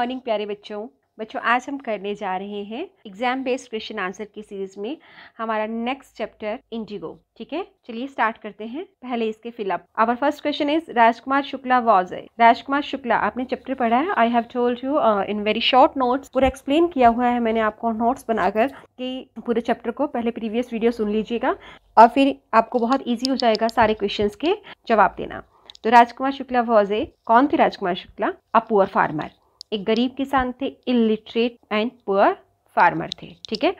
Morning प्यारे बच्चों बच्चों आज हम करने जा रहे हैं एग्जाम बेस्ड क्वेश्चन आंसर की सीरीज में हमारा नेक्स्ट चैप्टर इंडिगो ठीक है चलिए स्टार्ट करते हैं पहले इसके fill up our first question is Rajkumar Shukla was है राजकुमार शुक्ला आपने चैप्टर पढ़ा है I have told you in very short notes पूरा एक्सप्लेन किया हुआ है मैंने आपको नोट्स बनाकर कि पूरे चैप्टर को पहले प्रीवियस वीडियो सुन लीजिएगा और फिर आपको बहुत ईजी हो जाएगा सारे क्वेश्चन के जवाब देना तो राजकुमार शुक्ला वॉज ए कौन थे Rajkumar Shukla a poor farmer एक गरीब किसान थे इलिटरेट एंड पुअर फार्मर थे ठीक है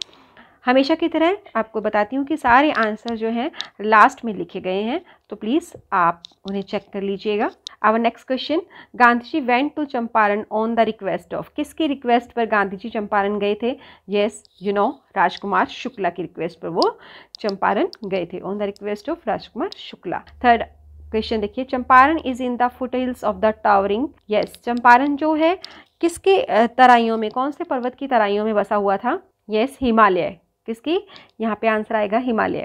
हमेशा की तरह आपको बताती हूँ कि सारे आंसर जो हैं लास्ट में लिखे गए हैं तो प्लीज़ आप उन्हें चेक कर लीजिएगा our next question Gandhi ji went to Champaran on the request of किसकी रिक्वेस्ट पर गांधी जी चंपारण गए थे yes you know Rajkumar Shukla की रिक्वेस्ट पर वो चंपारण गए थे on the request of Rajkumar Shukla third question देखिए Champaran is in the foothills of the towering yes Champaran जो है किसके तराइयों में कौन से पर्वत की तराइयों में बसा हुआ था यस yes, हिमालय किसकी यहाँ पे आंसर आएगा हिमालय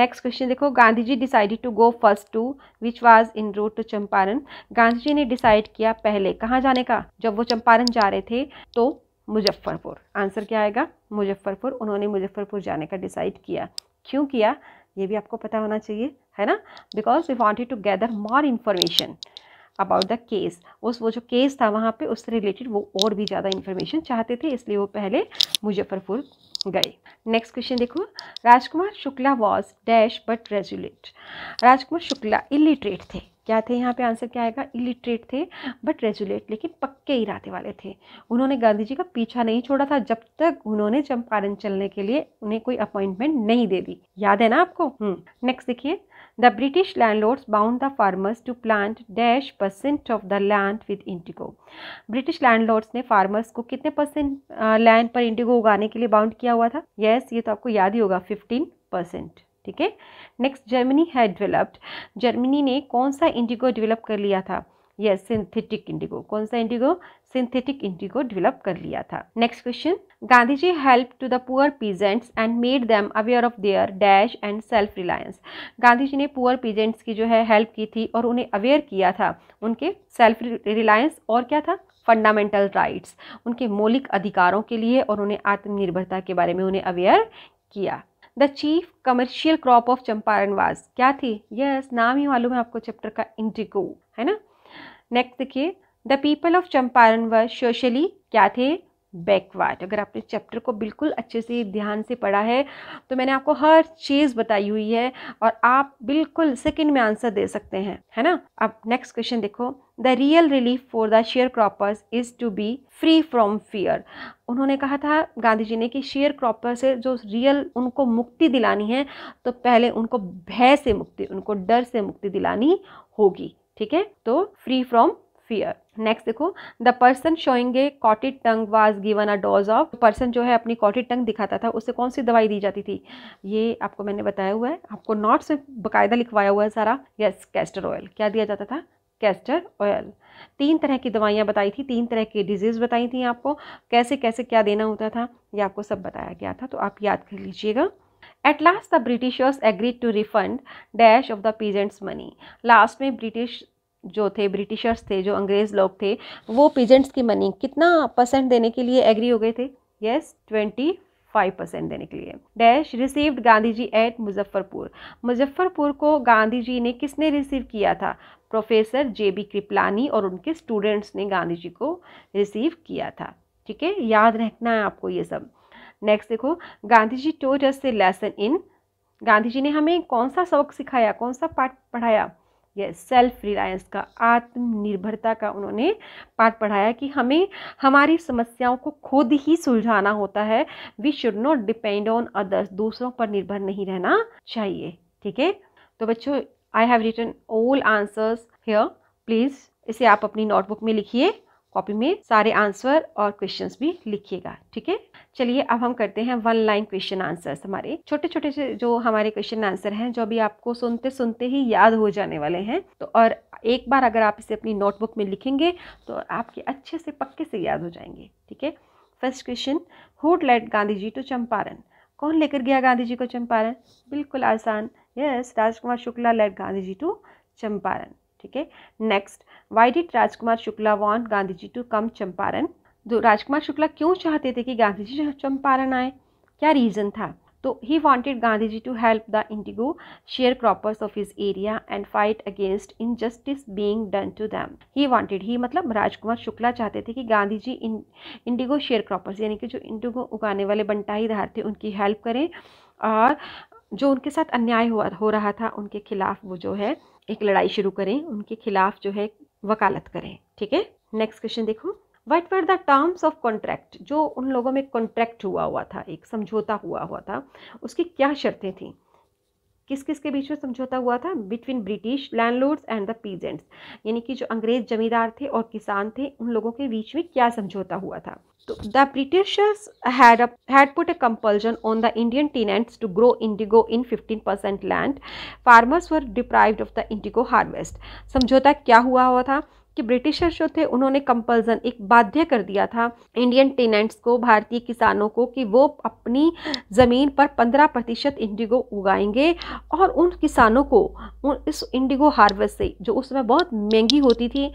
नेक्स्ट क्वेश्चन देखो Gandhi ji decided to go first to which was in road to Champaran Gandhi ji ने डिसाइड किया पहले कहाँ जाने का जब वो चंपारण जा रहे थे तो मुजफ्फरपुर आंसर क्या आएगा मुजफ्फरपुर उन्होंने मुजफ्फरपुर जाने का डिसाइड किया क्यों किया ये भी आपको पता होना चाहिए है ना because we wanted to gather more information about the case उस वो जो केस था वहाँ पे उससे रिलेटेड वो और भी ज़्यादा इन्फॉर्मेशन चाहते थे इसलिए वो पहले मुजफ्फरपुर गए नेक्स्ट क्वेश्चन देखो Rajkumar Shukla was dash but resolute Rajkumar Shukla illiterate थे क्या थे यहाँ पे आंसर क्या आएगा इलिटरेट थे बट रेजुलेट लेकिन पक्के इरादे वाले थे उन्होंने गांधी जी का पीछा नहीं छोड़ा था जब तक उन्होंने चंपारण चलने के लिए उन्हें कोई अपॉइंटमेंट नहीं दे दी याद है ना आपको नेक्स्ट हम्म। देखिए the British landlords bound the farmers to plant dash percent of the land with indigo British landlords ने फार्मर्स को कितने परसेंट लैंड पर इंडिगो उगाने के लिए बाउंड किया हुआ था यस yes, ये तो आपको याद ही होगा फिफ्टीन परसेंट ठीक है नेक्स्ट जर्मनी है डेवलप्ड जर्मनी ने कौन सा इंडिगो डेवलप कर लिया था यस सिंथेटिक इंडिगो कौन सा इंडिगो सिंथेटिक इंडिगो डेवलप कर लिया था next question Gandhi ji help to the poor peasants and made them aware of their dash and self reliance Gandhi ji ने पुअर पीजेंट्स की जो है हेल्प की थी और उन्हें अवेयर किया था उनके सेल्फ रिलायंस और क्या था फंडामेंटल राइट्स उनके मौलिक अधिकारों के लिए और उन्हें आत्मनिर्भरता के बारे में उन्हें अवेयर किया the chief commercial crop of Champaran was क्या थी यस yes, नाम ही मालूम है आपको चैप्टर का इंडिगो है ना नेक्स्ट देखिए द पीपल ऑफ चंपारण व सोशली क्या थे बैकवर्ड अगर आपने चैप्टर को बिल्कुल अच्छे से ध्यान से पढ़ा है तो मैंने आपको हर चीज़ बताई हुई है और आप बिल्कुल सेकंड में आंसर दे सकते हैं है ना अब नेक्स्ट क्वेश्चन देखो the real relief for the sharecroppers is to be free from fear उन्होंने कहा था गांधी जी ने कि शेयर क्रॉपर से जो रियल उनको मुक्ति दिलानी है तो पहले उनको भय से मुक्ति उनको डर से मुक्ति दिलानी होगी ठीक है तो फ्री फ्रॉम फियर नेक्स्ट देखो the person showing a coated tongue was given a dose of person जो है अपनी कॉटेड टंग दिखाता था उससे कौन सी दवाई दी जाती थी ये आपको मैंने बताया हुआ है आपको नोट से बाकायदा लिखवाया हुआ है सारा यस कैस्टर ऑयल क्या दिया जाता था कैस्टर ऑयल तीन तरह की दवाइयाँ बताई थी तीन तरह की डिजीज़ बताई थी आपको कैसे कैसे क्या देना होता था ये आपको सब बताया गया था तो आप याद कर लीजिएगा at last the Britishers agreed to refund dash of the peasants money last में ब्रिटिश जो थे ब्रिटिशर्स थे जो अंग्रेज़ लोग थे वो पीजेंट्स की मनी कितना परसेंट देने के लिए एग्री हो गए थे यस ट्वेंटी फाइव परसेंट देने के लिए dash received Gandhi ji at Muzaffarpur Muzaffarpur को गांधी जी ने किसने रिसीव किया था प्रोफेसर जे बी कृपलानी और उनके स्टूडेंट्स ने गांधी जी को रिसीव किया था ठीक है याद रखना है आपको ये सब नेक्स्ट देखो गांधी जी टोट से लेसन इन गांधी जी ने हमें कौन सा सबक सिखाया कौन सा पाठ पढ़ाया या सेल्फ रिलायंस का आत्मनिर्भरता का उन्होंने पाठ पढ़ाया कि हमें हमारी समस्याओं को खुद ही सुलझाना होता है we should not depend on others दूसरों पर निर्भर नहीं रहना चाहिए ठीक है तो बच्चों I have written all answers here please इसे आप अपनी नोटबुक में लिखिए कॉपी में सारे आंसर और क्वेश्चन भी लिखिएगा ठीक है चलिए अब हम करते हैं वन लाइन क्वेश्चन आंसर हमारे छोटे छोटे से जो हमारे क्वेश्चन आंसर हैं जो अभी आपको सुनते सुनते ही याद हो जाने वाले हैं तो और एक बार अगर आप इसे अपनी नोटबुक में लिखेंगे तो आपके अच्छे से पक्के से याद हो जाएंगे ठीक है first question who led Gandhi ji to Champaran कौन लेकर गया गांधी जी को चंपारण बिल्कुल आसान yes Rajkumar Shukla led Gandhi ji to Champaran ठीक है next why did Rajkumar Shukla want Gandhi ji to come Champaran तो राजकुमार शुक्ला क्यों चाहते थे कि गांधी जी चंपारण आए क्या रीज़न था तो he wanted Gandhi ji to help the indigo sharecroppers of his area and fight against injustice being done to them he wanted he मतलब राजकुमार शुक्ला चाहते थे कि गांधी जी इन इंडिगो शेयर क्रॉपर्स यानी कि जो इंडिगो उगाने वाले बंटाईदार थे उनकी हेल्प करें और जो उनके साथ अन्याय हो, हो रहा था उनके खिलाफ वो जो है एक लड़ाई शुरू करें उनके खिलाफ जो है वकालत करें ठीक है नेक्स्ट क्वेश्चन देखो what were the terms of contract जो उन लोगों में कॉन्ट्रैक्ट हुआ हुआ था एक समझौता हुआ हुआ था उसकी क्या शर्तें थीं किस किस के बीच में समझौता हुआ था between British landlords and the peasants यानी कि जो अंग्रेज जमींदार थे और किसान थे उन लोगों के बीच में क्या समझौता हुआ था the Britishers had, a, had put a compulsion on the Indian tenants to grow indigo in 15% land. Farmers were deprived of the indigo harvest. समझौता क्या हुआ हुआ था कि ब्रिटिशर्स जो थे उन्होंने कंपल्सन एक बाध्य कर दिया था इंडियन टेनेंट्स को भारतीय किसानों को कि वो अपनी ज़मीन पर पंद्रह प्रतिशत इंडिगो उगाएंगे और उन किसानों को उन इस इंडिगो हार्वेस्ट से जो उस समय बहुत महंगी होती थी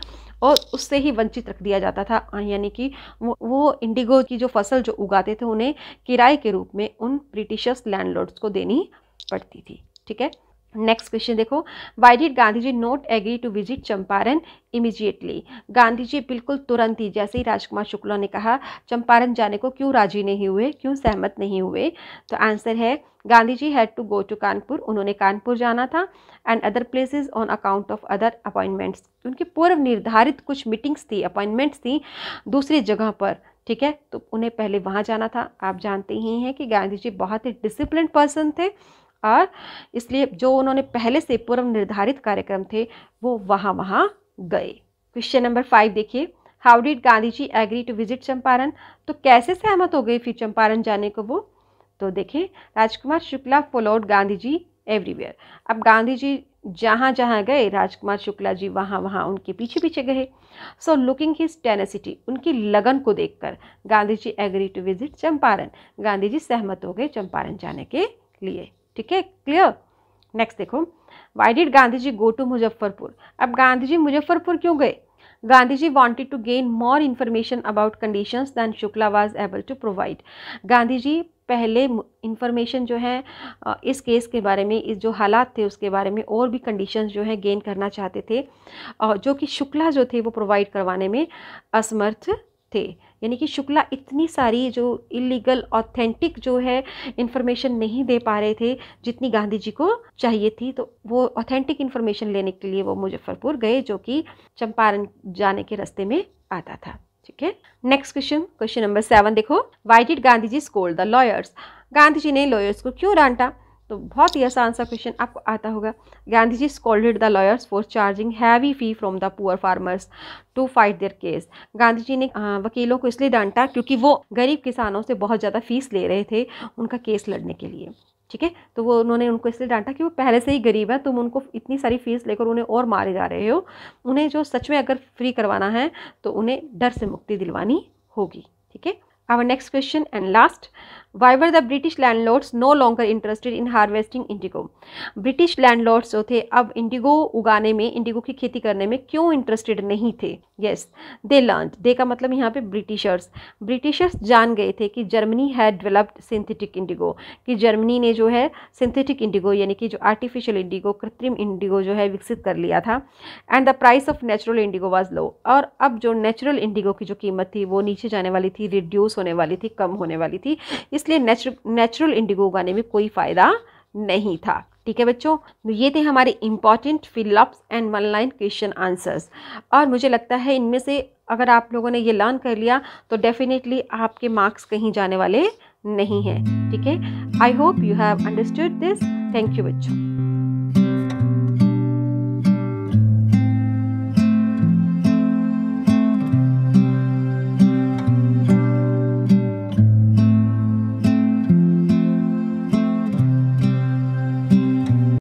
और उससे ही वंचित रख दिया जाता था यानी कि वो वो इंडिगो की जो फसल जो उगाते थे उन्हें किराए के रूप में उन ब्रिटिशर्स लैंडलॉर्ड्स को देनी पड़ती थी ठीक है नेक्स्ट क्वेश्चन देखो why did Gandhi ji not agree to visit Champaran immediately Gandhi ji बिल्कुल तुरंत ही जैसे ही राजकुमार शुक्ला ने कहा चंपारण जाने को क्यों राजी नहीं हुए क्यों सहमत नहीं हुए तो आंसर है Gandhi ji had to go to Kanpur उन्होंने कानपुर जाना था and other places on account of other appointments उनके पूर्व निर्धारित कुछ मीटिंग्स थी अपॉइंटमेंट्स थी दूसरी जगह पर ठीक है तो उन्हें पहले वहाँ जाना था आप जानते ही हैं कि गांधी जी बहुत ही डिसिप्लिन पर्सन थे और इसलिए जो उन्होंने पहले से पूर्व निर्धारित कार्यक्रम थे वो वहाँ वहाँ गए क्वेश्चन नंबर फाइव देखिए how did Gandhi ji agree to visit Champaran तो कैसे सहमत हो गए फिर चंपारण जाने को वो तो देखें राजकुमार शुक्ला फॉलोड गांधी जी एवरीवेयर अब गांधी जी जहाँ जहाँ गए राजकुमार शुक्ला जी वहाँ वहाँ उनके पीछे पीछे गए सो लुकिंग हिज टेनेसिटी उनकी लगन को देखकर Gandhi ji agree to visit Champaran Gandhi ji सहमत हो गए चंपारण जाने के लिए ठीक है क्लियर नेक्स्ट देखो why did Gandhi ji go to Muzaffarpur अब गांधी जी मुजफ्फरपुर क्यों गए Gandhi ji wanted to gain more information about condition than Shukla was able to provide Gandhi ji पहले इन्फॉर्मेशन जो है इस केस के बारे में इस जो हालात थे उसके बारे में और भी कंडीशन जो है गेन करना चाहते थे जो कि शुक्ला जो थे वो प्रोवाइड करवाने में असमर्थ थे यानी कि शुक्ला इतनी सारी जो इलीगल ऑथेंटिक जो है इन्फॉर्मेशन नहीं दे पा रहे थे जितनी गांधी जी को चाहिए थी तो वो ऑथेंटिक इन्फॉर्मेशन लेने के लिए वो मुजफ्फरपुर गए जो कि चंपारण जाने के रास्ते में आता था ठीक है next question question number seven देखो why did Gandhi ji scold the lawyers Gandhi ji ने लॉयर्स को क्यों डांटा तो बहुत ही आसान सा क्वेश्चन आपको आता होगा Gandhi ji scolded the lawyers for charging heavy fee from the poor farmers to fight their case Gandhi ji ने वकीलों को इसलिए डांटा क्योंकि वो गरीब किसानों से बहुत ज़्यादा फीस ले रहे थे उनका केस लड़ने के लिए ठीक है तो वो उन्होंने उनको इसलिए डांटा कि वो पहले से ही गरीब है तुम उनको इतनी सारी फीस लेकर उन्हें और मारे जा रहे हो उन्हें जो सच में अगर फ्री करवाना है तो उन्हें डर से मुक्ति दिलवानी होगी ठीक है our next question and last why were the British landlords no longer interested in harvesting indigo British landlords जो थे अब इंडिगो उगाने में इंडिगो की खेती करने में क्यों इंटरेस्टेड नहीं थे येस दे लर्न दे का मतलब यहाँ पे ब्रिटिशर्स ब्रिटिशर्स जान गए थे कि Germany had developed synthetic indigo कि जर्मनी ने जो है सिंथेटिक इंडिगो यानी कि जो आर्टिफिशियल इंडिगो कृत्रिम इंडिगो जो है विकसित कर लिया था and the price of natural indigo was low और अब जो नेचुरल इंडिगो की जो कीमत थी वो नीचे जाने वाली थी रिड्यूस होने वाली थी कम होने वाली थी इसलिए नेचुरल इंडिगो उगाने में कोई फ़ायदा नहीं था ठीक है बच्चों तो ये थे हमारे important fill ups and one line question answers और मुझे लगता है इनमें से अगर आप लोगों ने ये लर्न कर लिया तो डेफिनेटली आपके मार्क्स कहीं जाने वाले नहीं हैं ठीक है I hope you have understood this thank you बच्चों